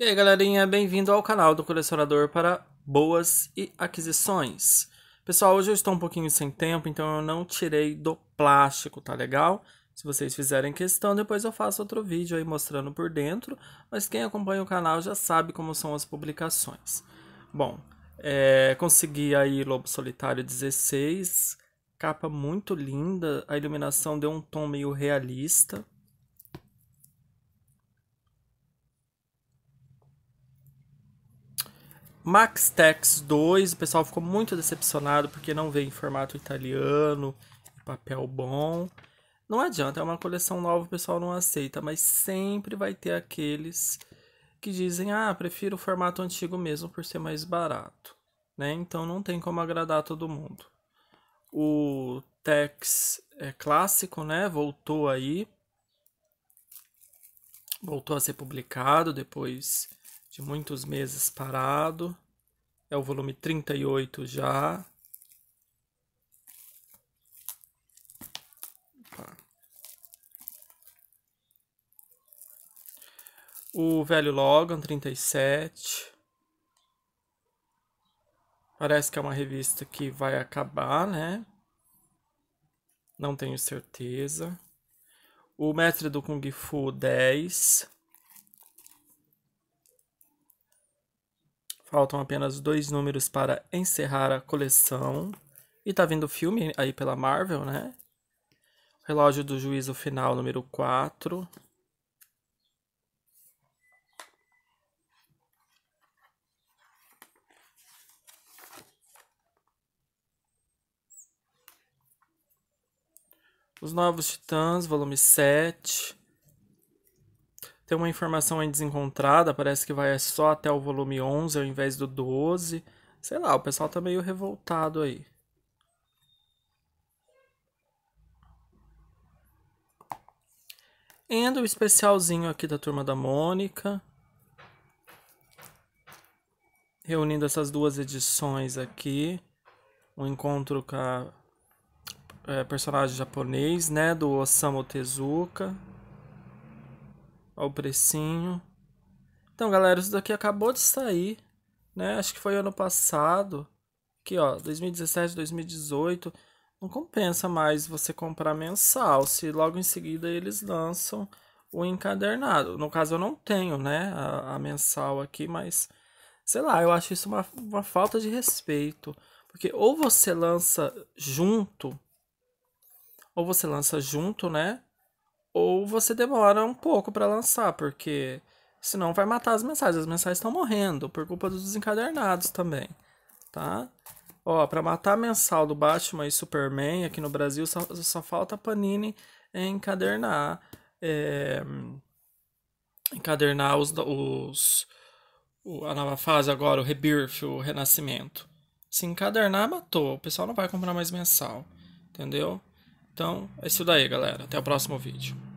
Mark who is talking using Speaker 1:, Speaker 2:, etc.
Speaker 1: E aí galerinha, bem-vindo ao canal do Colecionador para Boas e Aquisições. Pessoal, hoje eu estou um pouquinho sem tempo, então eu não tirei do plástico, tá legal? Se vocês fizerem questão, depois eu faço outro vídeo aí mostrando por dentro, mas quem acompanha o canal já sabe como são as publicações. Bom, é, consegui aí Lobo Solitário 16, capa muito linda, a iluminação deu um tom meio realista, Max Tex 2, o pessoal ficou muito decepcionado porque não veio em formato italiano, papel bom. Não adianta, é uma coleção nova, o pessoal não aceita, mas sempre vai ter aqueles que dizem: "Ah, prefiro o formato antigo mesmo por ser mais barato", né? Então não tem como agradar todo mundo. O Tex é clássico, né? Voltou aí. Voltou a ser publicado depois de muitos meses parado. É o volume 38 já. O velho Logan 37. Parece que é uma revista que vai acabar, né? Não tenho certeza. O Mestre do Kung Fu 10. Faltam apenas dois números para encerrar a coleção. E tá vindo o filme aí pela Marvel, né? Relógio do Juízo Final, número 4. Os Novos Titãs, volume 7. Tem uma informação aí desencontrada, parece que vai só até o volume 11 ao invés do 12. Sei lá, o pessoal tá meio revoltado aí. E o especialzinho aqui da Turma da Mônica. Reunindo essas duas edições aqui. Um encontro com a é, personagem japonês, né? Do Osamu Tezuka. Olha o precinho. Então, galera, isso daqui acabou de sair, né? Acho que foi ano passado. Aqui, ó, 2017, 2018. Não compensa mais você comprar mensal, se logo em seguida eles lançam o encadernado. No caso, eu não tenho, né, a, a mensal aqui, mas... Sei lá, eu acho isso uma, uma falta de respeito. Porque ou você lança junto, ou você lança junto, né? ou você demora um pouco para lançar, porque senão vai matar as mensagens. As mensagens estão morrendo por culpa dos desencadernados também, tá? Ó, para matar a mensal do Batman e Superman aqui no Brasil só, só falta a Panini encadernar é, encadernar os, os o, a nova fase agora, o Rebirth, o Renascimento. Se encadernar, matou. O pessoal não vai comprar mais mensal, entendeu? Então é isso daí, galera. Até o próximo vídeo.